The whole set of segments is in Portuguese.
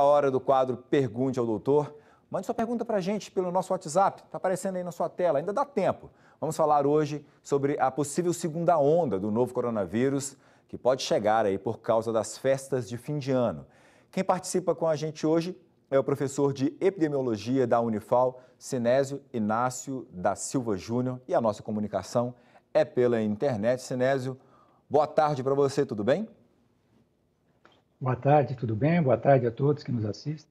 A hora do quadro Pergunte ao Doutor. Mande sua pergunta para a gente pelo nosso WhatsApp, está aparecendo aí na sua tela, ainda dá tempo. Vamos falar hoje sobre a possível segunda onda do novo coronavírus, que pode chegar aí por causa das festas de fim de ano. Quem participa com a gente hoje é o professor de epidemiologia da Unifal, Sinésio Inácio da Silva Júnior, e a nossa comunicação é pela internet. Sinésio, boa tarde para você, tudo bem? Boa tarde, tudo bem? Boa tarde a todos que nos assistem.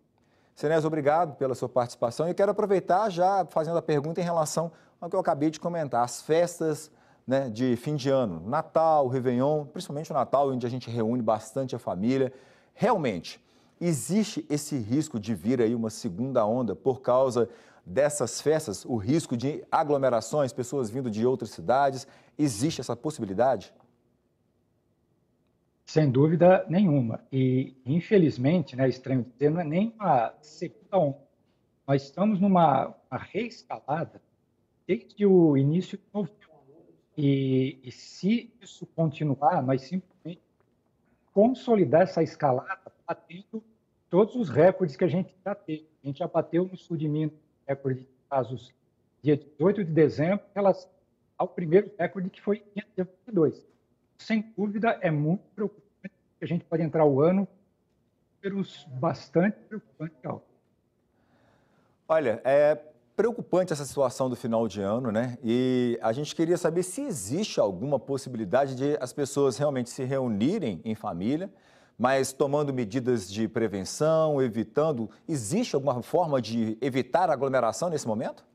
Senés, obrigado pela sua participação. E quero aproveitar já fazendo a pergunta em relação ao que eu acabei de comentar, as festas né, de fim de ano, Natal, Réveillon, principalmente o Natal, onde a gente reúne bastante a família. Realmente, existe esse risco de vir aí uma segunda onda por causa dessas festas, o risco de aglomerações, pessoas vindo de outras cidades? Existe essa possibilidade? Sem dúvida nenhuma. E, infelizmente, né, é estranho dizer, não é nem uma segunda onda. Nós estamos numa reescalada desde o início do novembro. E, e, se isso continuar, nós simplesmente consolidar essa escalada batendo todos os recordes que a gente já teve. A gente já bateu no sul de Minas recorde de casos dia 18 de dezembro, em relação ao primeiro recorde que foi em 502 sem dúvida, é muito preocupante. A gente pode entrar o ano pelos bastante preocupantes altos. Olha, é preocupante essa situação do final de ano, né? E a gente queria saber se existe alguma possibilidade de as pessoas realmente se reunirem em família, mas tomando medidas de prevenção, evitando. Existe alguma forma de evitar aglomeração nesse momento?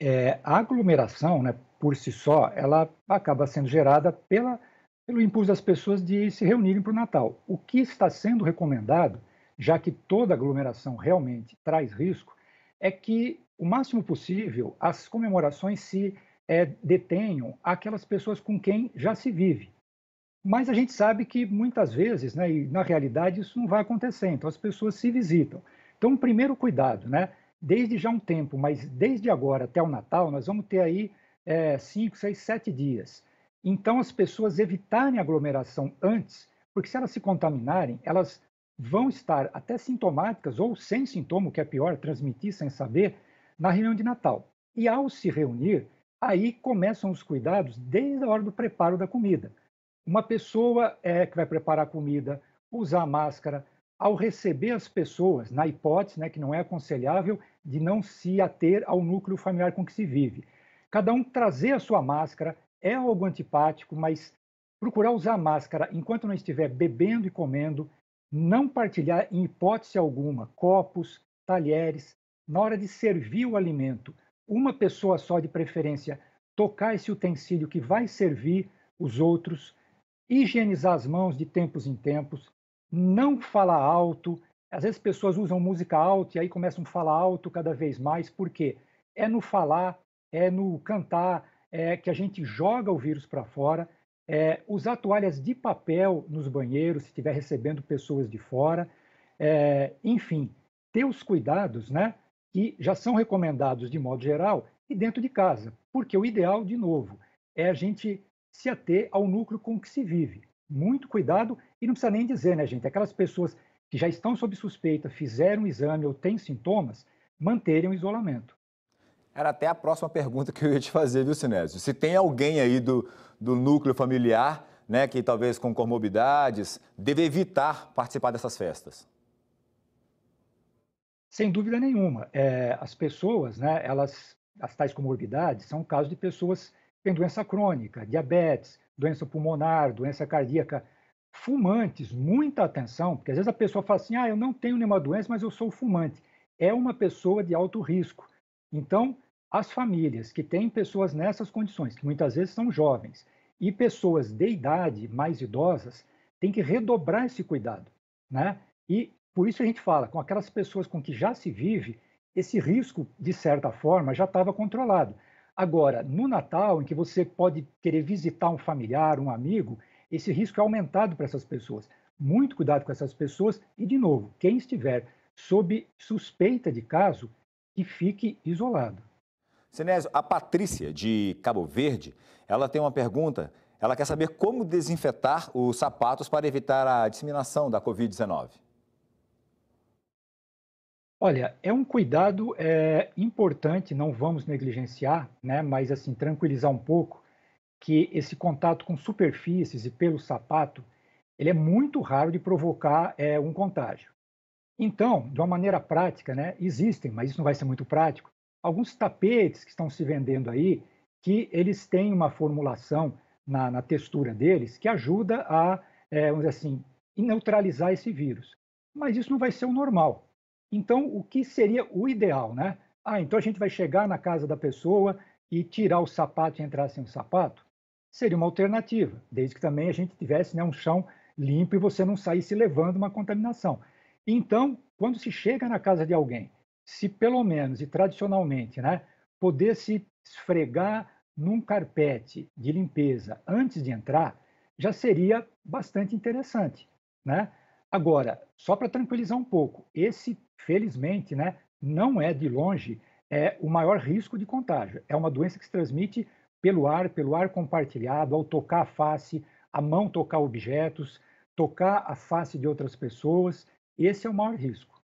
é, a aglomeração, né, por si só, ela acaba sendo gerada pela, pelo impulso das pessoas de se reunirem para o Natal. O que está sendo recomendado, já que toda aglomeração realmente traz risco, é que, o máximo possível, as comemorações se é, detenham aquelas pessoas com quem já se vive. Mas a gente sabe que muitas vezes, né, e na realidade, isso não vai acontecer, então as pessoas se visitam. Então, o primeiro cuidado né, desde já um tempo, mas desde agora até o Natal, nós vamos ter aí é, cinco, seis, sete dias. Então, as pessoas evitarem aglomeração antes, porque se elas se contaminarem, elas vão estar até sintomáticas ou sem sintoma, o que é pior, transmitir sem saber, na reunião de Natal. E ao se reunir, aí começam os cuidados desde a hora do preparo da comida. Uma pessoa é, que vai preparar a comida, usar máscara, ao receber as pessoas, na hipótese, né, que não é aconselhável, de não se ater ao núcleo familiar com que se vive. Cada um trazer a sua máscara é algo antipático, mas procurar usar a máscara enquanto não estiver bebendo e comendo, não partilhar em hipótese alguma copos, talheres, na hora de servir o alimento, uma pessoa só de preferência tocar esse utensílio que vai servir os outros, higienizar as mãos de tempos em tempos, não fala alto. Às vezes pessoas usam música alta e aí começam a falar alto cada vez mais, porque é no falar, é no cantar, é que a gente joga o vírus para fora. É, usar toalhas de papel nos banheiros, se estiver recebendo pessoas de fora, é, enfim, ter os cuidados né, que já são recomendados de modo geral e dentro de casa, porque o ideal, de novo, é a gente se ater ao núcleo com que se vive. Muito cuidado e não precisa nem dizer, né, gente? Aquelas pessoas que já estão sob suspeita, fizeram um exame ou têm sintomas, manterem o isolamento. Era até a próxima pergunta que eu ia te fazer, viu, Sinésio? Se tem alguém aí do, do núcleo familiar, né, que talvez com comorbidades, deve evitar participar dessas festas. Sem dúvida nenhuma. É, as pessoas, né, elas, as tais comorbidades, são o caso de pessoas que têm doença crônica, diabetes, doença pulmonar, doença cardíaca Fumantes, muita atenção, porque às vezes a pessoa fala assim: ah, eu não tenho nenhuma doença, mas eu sou fumante. É uma pessoa de alto risco. Então, as famílias que têm pessoas nessas condições, que muitas vezes são jovens, e pessoas de idade mais idosas, têm que redobrar esse cuidado. Né? E por isso a gente fala, com aquelas pessoas com que já se vive, esse risco, de certa forma, já estava controlado. Agora, no Natal, em que você pode querer visitar um familiar, um amigo, esse risco é aumentado para essas pessoas. Muito cuidado com essas pessoas e, de novo, quem estiver sob suspeita de caso, que fique isolado. Senésio, a Patrícia de Cabo Verde, ela tem uma pergunta. Ela quer saber como desinfetar os sapatos para evitar a disseminação da Covid-19. Olha, é um cuidado é, importante, não vamos negligenciar, né? Mas assim, tranquilizar um pouco que esse contato com superfícies e pelo sapato ele é muito raro de provocar é, um contágio. Então, de uma maneira prática, né, existem, mas isso não vai ser muito prático, alguns tapetes que estão se vendendo aí, que eles têm uma formulação na, na textura deles que ajuda a, é, vamos dizer assim, neutralizar esse vírus. Mas isso não vai ser o normal. Então, o que seria o ideal, né? Ah, então a gente vai chegar na casa da pessoa e tirar o sapato e entrar sem o sapato? seria uma alternativa, desde que também a gente tivesse né, um chão limpo e você não saísse levando uma contaminação. Então, quando se chega na casa de alguém, se pelo menos e tradicionalmente, né, poder se esfregar num carpete de limpeza antes de entrar, já seria bastante interessante, né? Agora, só para tranquilizar um pouco, esse, felizmente, né, não é de longe é o maior risco de contágio. É uma doença que se transmite pelo ar, pelo ar compartilhado, ao tocar a face, a mão tocar objetos, tocar a face de outras pessoas, esse é o maior risco.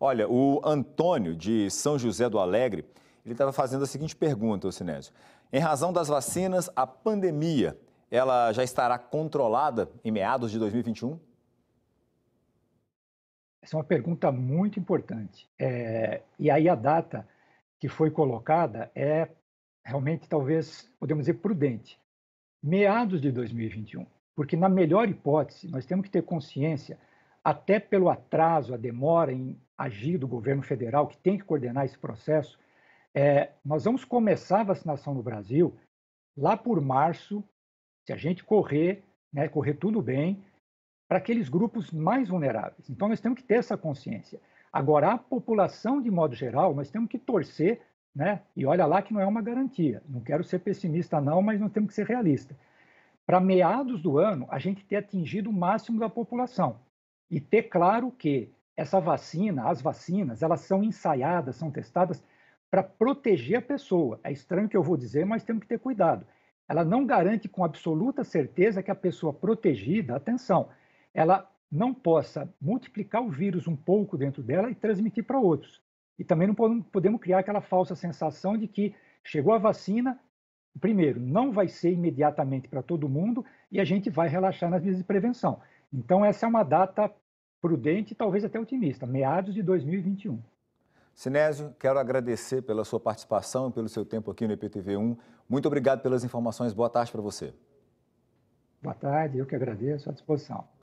Olha, o Antônio, de São José do Alegre, ele estava fazendo a seguinte pergunta, Sinésio. Em razão das vacinas, a pandemia, ela já estará controlada em meados de 2021? Essa é uma pergunta muito importante. É, e aí a data que foi colocada é realmente talvez podemos dizer prudente, meados de 2021, porque na melhor hipótese nós temos que ter consciência até pelo atraso, a demora em agir do governo federal que tem que coordenar esse processo, é, nós vamos começar a vacinação no Brasil lá por março, se a gente correr, né, correr tudo bem, para aqueles grupos mais vulneráveis. Então nós temos que ter essa consciência. Agora, a população, de modo geral, nós temos que torcer né? E olha lá que não é uma garantia. Não quero ser pessimista não, mas nós temos que ser realista. Para meados do ano, a gente ter atingido o máximo da população e ter claro que essa vacina, as vacinas, elas são ensaiadas, são testadas para proteger a pessoa. É estranho que eu vou dizer, mas temos que ter cuidado. Ela não garante com absoluta certeza que a pessoa protegida, atenção, ela não possa multiplicar o vírus um pouco dentro dela e transmitir para outros. E também não podemos criar aquela falsa sensação de que chegou a vacina, primeiro, não vai ser imediatamente para todo mundo e a gente vai relaxar nas medidas de prevenção. Então, essa é uma data prudente e talvez até otimista, meados de 2021. Sinésio, quero agradecer pela sua participação e pelo seu tempo aqui no IPTV1. Muito obrigado pelas informações. Boa tarde para você. Boa tarde, eu que agradeço, à disposição.